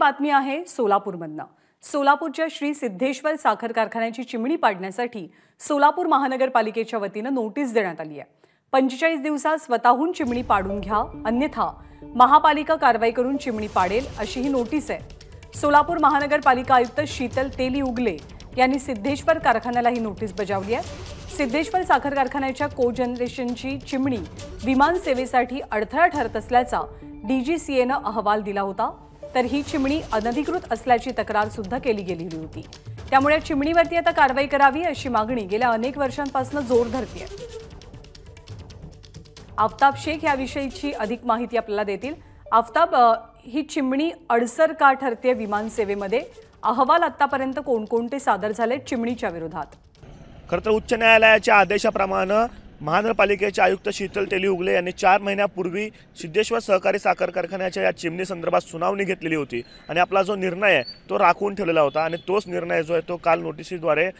बातमी आहे सोलापूरमधनं सोलापूरच्या श्री सिद्धेश्वर साखर कारखान्याची चिमणी पाडण्यासाठी सोलापूर महानगरपालिकेच्या वतीनं नोटीस देण्यात आली आहे पंचेचाळीस दिवसात स्वतःहून चिमणी पाडून घ्या अन्यथा महापालिका कारवाई करून चिमणी पाडेल अशी ही नोटीस आहे सोलापूर महानगरपालिका आयुक्त शीतल तेली उगले यांनी सिद्धेश्वर कारखान्याला ही नोटीस बजावली आहे सिद्धेश्वर साखर कारखान्याच्या को जनरेशनची चिमणी विमानसेवेसाठी अडथळा ठरत असल्याचा डीजीसीएनं अहवाल दिला होता तर ही चिमणी अनधिकृत असल्याची तक्रार सुद्धा केली गेलेली होती त्यामुळे चिमणीवरती आता कारवाई करावी अशी मागणी गेल्या अनेक वर्षांपासून जोर धरतीय आफताब शेख याविषयीची अधिक माहिती आपल्याला देतील आफताब ही चिमणी अडसर का ठरते विमानसेवेमध्ये अहवाल आतापर्यंत कोणकोणते सादर झाले चिमणीच्या विरोधात खरं तर उच्च न्यायालयाच्या आदेशाप्रमाणे महानगरपालिकेचे आयुक्त शीतल तेली उगले यांनी चार महिन्यापूर्वी सिद्धेश्वर सहकारी साखर कारखान्याच्या या चिमणी संदर्भात सुनावणी घेतलेली होती आणि आपला जो निर्णय आहे तो राखून ठेवलेला होता आणि तोच निर्णय जो आहे तो काल नोटिसीद्वारे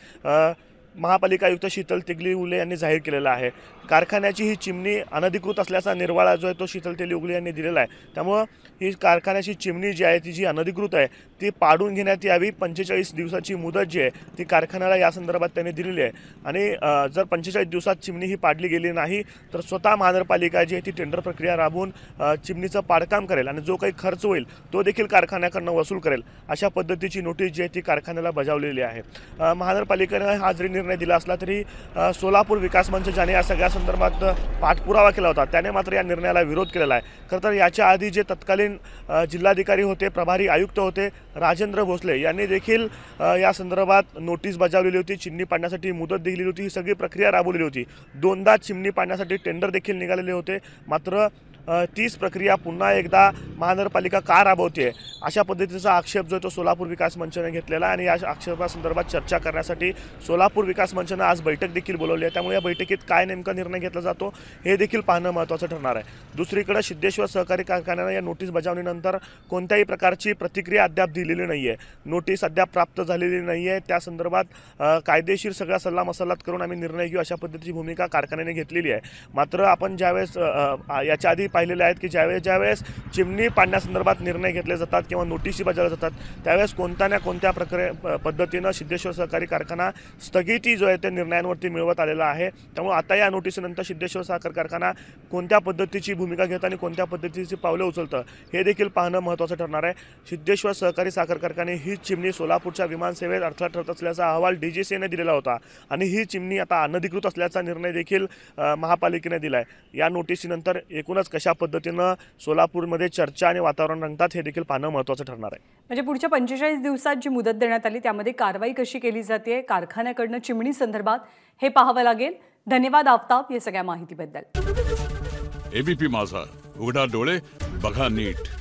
महापालिका आयुक्त शीतल तेगली उगले यांनी जाहीर केलेला आहे कारखान्याची ही चिमणी अनधिकृत असल्याचा निर्वाळा जो आहे तो शीतल तेली उगले यांनी दिलेला आहे त्यामुळं ही कारखान्याची चिमणी जी आहे ती जी अनधिकृत आहे ती पाडून घेण्यात यावी पंचेचाळीस दिवसाची मुदत जी आहे ती कारखान्याला या संदर्भात त्यांनी दिलेली आहे आणि जर पंचेचाळीस दिवसात चिमणी ही पाडली गेली नाही तर स्वतः महानगरपालिका जी आहे ती टेंडर प्रक्रिया राबवून चिमणीचं पाडकाम करेल आणि जो काही खर्च होईल तो देखील कारखान्याकडनं वसूल करेल अशा पद्धतीची नोटीस जी आहे ती कारखान्याला बजावलेली आहे महानगरपालिकेनं हा जरी निर्णय दिला असला तरी सोलापूर विकास मंच ज्याने या सगळ्या संदर्भात पाठपुरावा केला होता त्याने मात्र या निर्णयाला विरोध केलेला आहे खरं तर याच्या आधी जे तत्कालीन तत्कालीन जिल्हाधिकारी होते प्रभारी आयुक्त होते राजेंद्र भोसले यांनी देखील या संदर्भात नोटीस बजावलेली होती चिमणी पाडण्यासाठी मुदत दिलेली होती ही सगळी प्रक्रिया राबवलेली होती दोनदा चिमणी पाडण्यासाठी टेंडर देखील निघालेले होते मात्र तीच प्रक्रिया पुन्हा एकदा महानगरपालिका का राबवते अशा पद्धतीचा आक्षेप जो आहे तो सोलापूर विकास मंचाने घेतलेला आणि या आक्षेपासंदर्भात चर्चा करण्यासाठी सोलापूर विकास मंचानं आज बैठक देखील बोलवली आहे त्यामुळे या बैठकीत काय नेमका निर्णय घेतला जातो हे देखील पाहणं महत्त्वाचं ठरणार आहे दुसरीकडे सिद्धेश्वर सहकारी कारखान्यानं या नोटीस बजावणीनंतर कोणत्याही प्रकारची प्रतिक्रिया अद्याप दिलेली नाही आहे नोटीस अद्याप प्राप्त झालेली नाही आहे त्या संदर्भात कायदेशीर सगळा सल्ला मसलात करून आम्ही निर्णय घेऊ अशा पद्धतीची भूमिका कारखान्याने घेतलेली आहे मात्र आपण ज्यावेळेस याच्या आधी पाहिलेले आहेत की ज्यावेळेस ज्यावेळेस चिमणी पाडण्यासंदर्भात निर्णय घेतले जातात किंवा नोटिशी बजावल्या जातात त्यावेळेस कोणत्या ना कोणत्या प्रकारे पद्धतीनं सिद्धेश्वर सहकारी कारखाना स्थगिती जो आहे ते निर्णयांवरती मिळवत आलेला आहे त्यामुळे आता या नोटिसीनंतर सिद्धेश्वर साखर कारखाना कोणत्या पद्धतीची भूमिका घेतं आणि कोणत्या पद्धतीची पावलं उचलतं हे देखील पाहणं महत्त्वाचं ठरणार आहे सिद्धेश्वर सहकारी साखर कारखाने ही चिमणी सोलापूरच्या विमानसेवेत अडथळा ठरत असल्याचा अहवाल डी जी सीने दिलेला होता आणि ही चिमणी आता अनधिकृत असल्याचा निर्णय देखील महापालिकेने दिला आहे या नोटिसीनंतर एकूणच कशा पद्धतीनं सोलापूरमध्ये चर्चा आणि वातावरण रंगतात हे देखील पाहणं महत्त्वाचं ठरणार आहे म्हणजे पुढच्या पंचेचाळीस दिवसात जी मुदत देण्यात आली त्यामध्ये कारवाई कशी केली जाते कारखान्याकडनं चिमणी संदर्भात हे पाहावं लागेल धन्यवाद आफताब या सगळ्या माहितीबद्दल एबीपी माझा उघडा डोळे बघा नीट